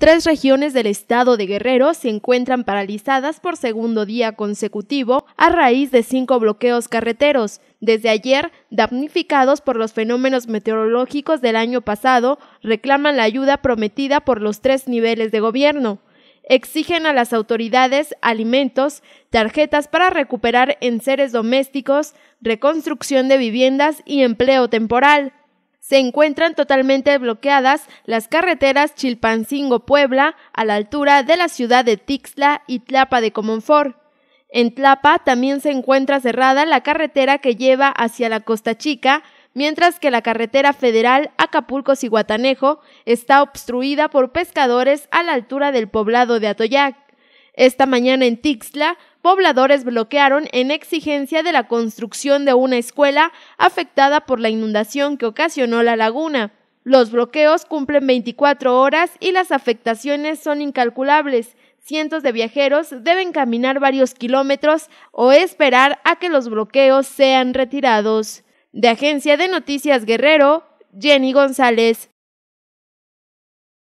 Tres regiones del estado de Guerrero se encuentran paralizadas por segundo día consecutivo a raíz de cinco bloqueos carreteros, desde ayer damnificados por los fenómenos meteorológicos del año pasado, reclaman la ayuda prometida por los tres niveles de gobierno. Exigen a las autoridades alimentos, tarjetas para recuperar enseres domésticos, reconstrucción de viviendas y empleo temporal se encuentran totalmente bloqueadas las carreteras Chilpancingo-Puebla a la altura de la ciudad de Tixla y Tlapa de Comonfort. En Tlapa también se encuentra cerrada la carretera que lleva hacia la Costa Chica, mientras que la carretera federal acapulco Guatanejo está obstruida por pescadores a la altura del poblado de Atoyac. Esta mañana en Tixla, pobladores bloquearon en exigencia de la construcción de una escuela afectada por la inundación que ocasionó la laguna. Los bloqueos cumplen 24 horas y las afectaciones son incalculables. Cientos de viajeros deben caminar varios kilómetros o esperar a que los bloqueos sean retirados. De Agencia de Noticias Guerrero, Jenny González.